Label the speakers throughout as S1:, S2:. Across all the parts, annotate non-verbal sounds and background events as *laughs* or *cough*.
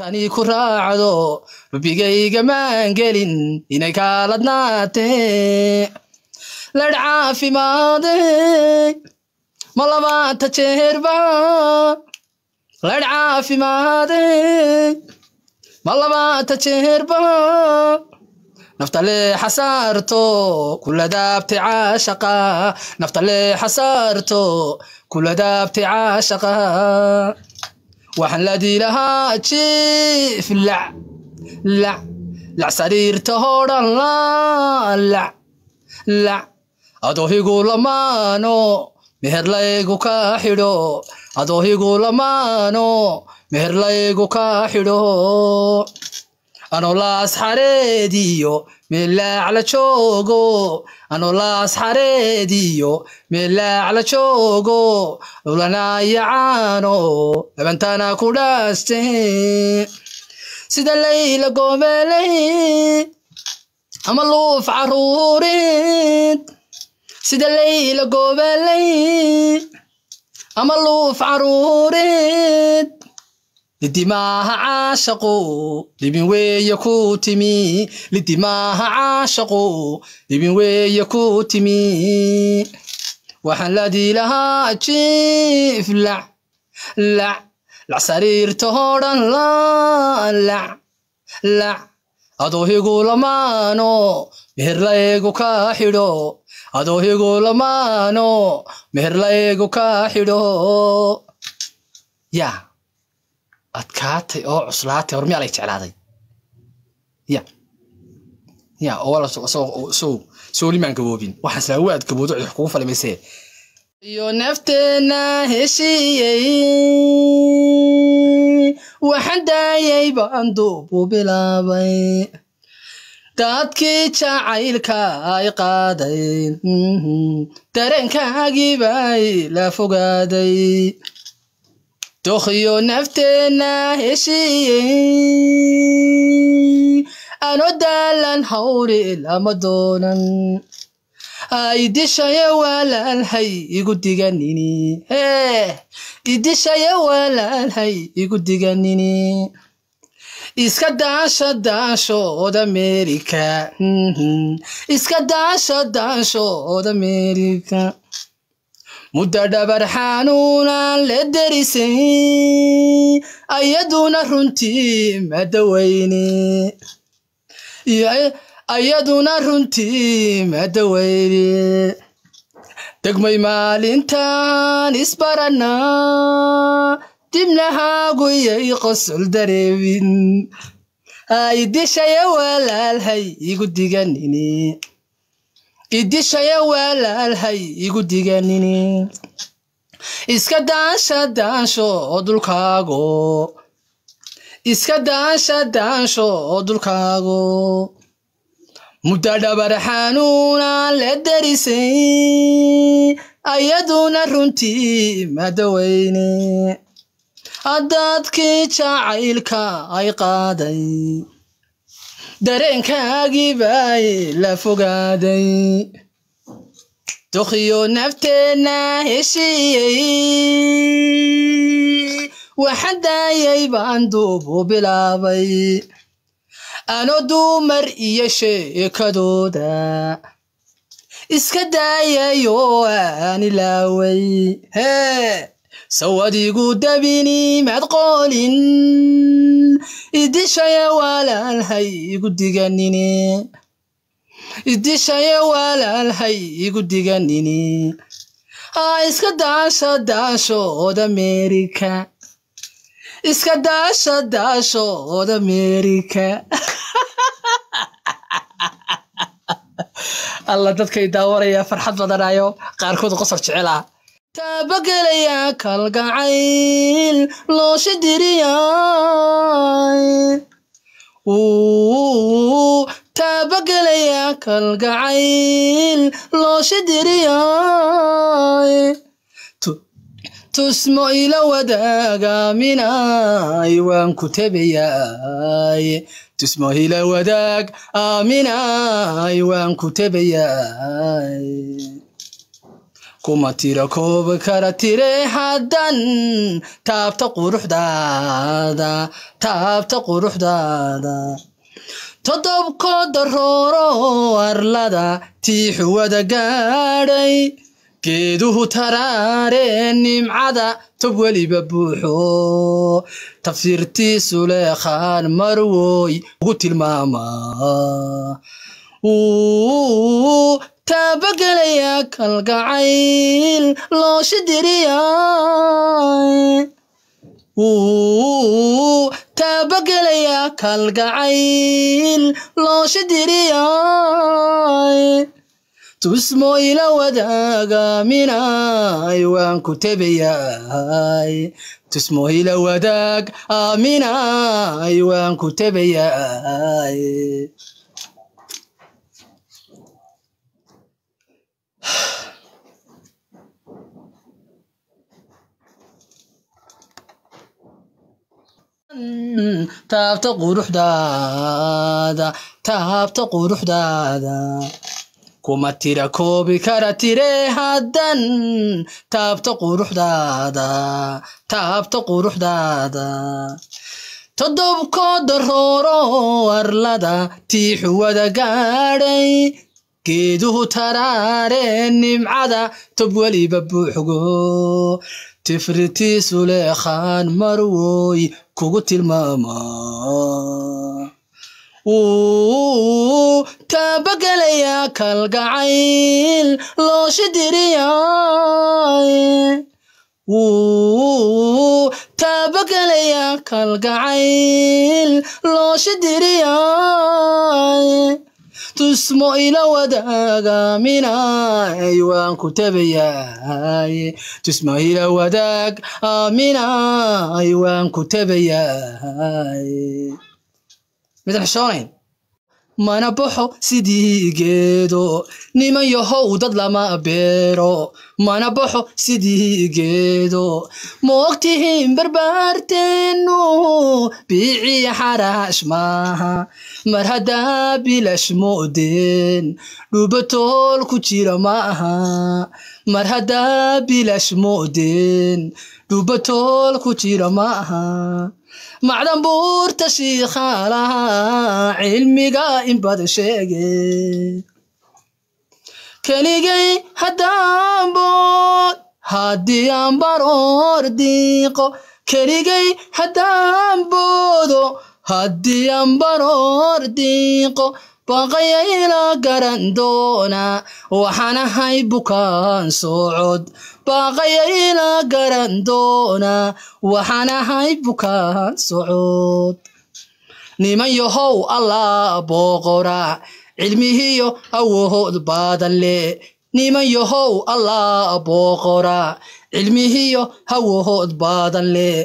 S1: tani ku raacdo rabbigaygamaan gelin inay kaaladnaate ladh caafimaade eh, ma labaanta jeerba ladh caafimaade eh, ma labaanta jeerba naftale xasaarto kula caashaqa naftale xasaarto kula caashaqa waxaan laadi lahaa jiif lac lac lac sariirta hodhan lac lac adoohigu lamaano meherlaygu ka xidho adoohigu lamaano meherlaygu ka xidho anolaas xareediyo melacla joogo anolaas xareediyo melacla joogo dhulanaayacaano dabantana ku dhaaste sida layla gobeeley ama luuf caruurid sida layla gobeeley ama luuf caruurid lidimaaha caashaqu dhibin weeye ku timi lidimaaha caashaqu dhibin weeye ku timi waxaan laadii lahaa jiif lac lac lac sariirta oo dhan lac lac adoo higulamaano meherlaeegu ka xidho adoo higulamaano meherlaeegu ka xidho yaa adkaatay oo cuslaatay hor miyaalay jeclaaday ya ya oo gaboobin waxaas laawaad gaboodo cid wax kugu falimaysee iyo nafteena heshiiyey waxaan daayay baan duubu bilaabay dadkii jacaylka ay qaaday mhm, dareenkaagii bay la fogaaday dokhyo nafteenna heshiiyey ano daalan hawri lama doonan idishaye walaalhay igu diganini hee idishaye walaalhay igu diganini iska daansho daansho od mhm. iska daansho daansho od muddo dhabar xanuunaan la derisay ayaduna runtii madaweyne ayaduna runtii madaweyne degmay maalintan isbarannaa dibna haaguyay qosul dareebin haidishaya walaalhay igu diganini idishaya walaalhay igu diganini iska daansha daansho oo dulkaago iska daansha daansho oo dulkaago muddo dhabar xanuuna la darisay ayaduna runtii madaweyne dadkii jacaylka ay qaaday dareenkaagii bay la fogaaday duqyo nafteenna heshiiyey waxa daayay baan duub u bilaabay ano dumar iyo sheekadooda iska daayayoo aan ilaaway hee sawadigu dabini maad qoolin idishaya walaalhay igudiganini idishaya walaalhay igu diganini aa ah, iska daasha daasho od amerika iska daasha daasho od amerika *laughs* alla dadkay daawanayaa farxad badanayo qaarkood qosol jecel taabagelaya kalgacayl loosha diriyay taabagelaya kalgacayl loosha diriyay tusmo ila wadaagaaminay waan ku tebayay tusmo ila wadaag aaminay waan ku tebayay kuma tiro kooba kara tire haddan taabta quruxdaada taabta quruxdaada todobkooda rooro arlada tii gaadhay geeduhu taraaree nimcada tob weliba buuxo tafsiirtii suleekhaan marwoy ugu tilmaama wuu taabagelayaa kalgacayl loosha diriyay wuu kalgacayl loosha diriyay tusmo ila wadaagaminay waan ku tabayaay tusmo ila wadaag aaminay waan ku tabayaay taabta quruxdaada taabta quruxdaada kuma tira koobi kara tire haddan taabta quruxdaada taabta quruxdaada todobkooda rooro arlada tiixu wada gaadhay geeduhu taraare nimcada tob weliba buuxgo tifritiisu leekhaan marwoy kugu tilmaamaa wuu taabagelayaa kalgacayl looshi diriyay wuu taabagelayaa kalgacayl looshi diriyay tusmo ila wadagaminay waan ku tabayaay tusmo ila wadaag aminay waan ku tabayaay mid mana baxo sidii geedo niman yahow dad lama beero mana baxo sidii geedo moogtihiin barbaarteennu biicii xaraash maaha mar haddaa bilash moodeen dhubatool ku jira maaha mar haddaa bilash moodeen dhubatool ku jira maaha macdan buurta shiikhaa lahaa cilmiga inbad sheege keligay hadaanbood haddii aan baroor diiqo keligay haddaan boodo haddii aan baroor diiqo baqayayla garan doona waxaan ahay bukaan socod baaqaya ilaa garan doona waxaan ahay bukaan socod niman yahow allaa booqora cilmihiyo awood badan leh niman yahow allaa booqora cilmihiyo awood baadan leh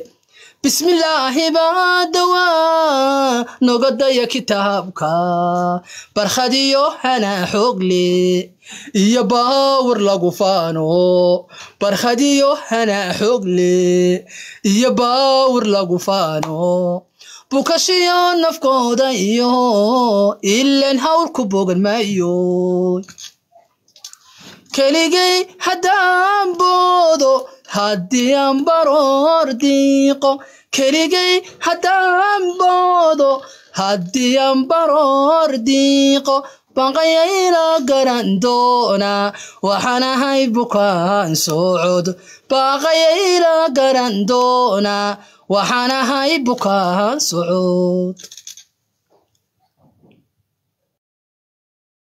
S1: bismillaahi baa dawaa noga daya kitaabka barkhad iyo hanaa xoogle iyo baawar lagu faano barkhad iyo hanaa xoogle iyo baawar lagu faano bukashiyo nafkooda iyo ilan hawr ku bogan maayo keligay haddaan boodo haddii aan baroor diiqo keligay haddaan boodo haddii aan baroor diiqo banqayayla garan doonaa waxaan ahay bukaan socod baaqayayla garan doonaa waxaan ahay bukaan socod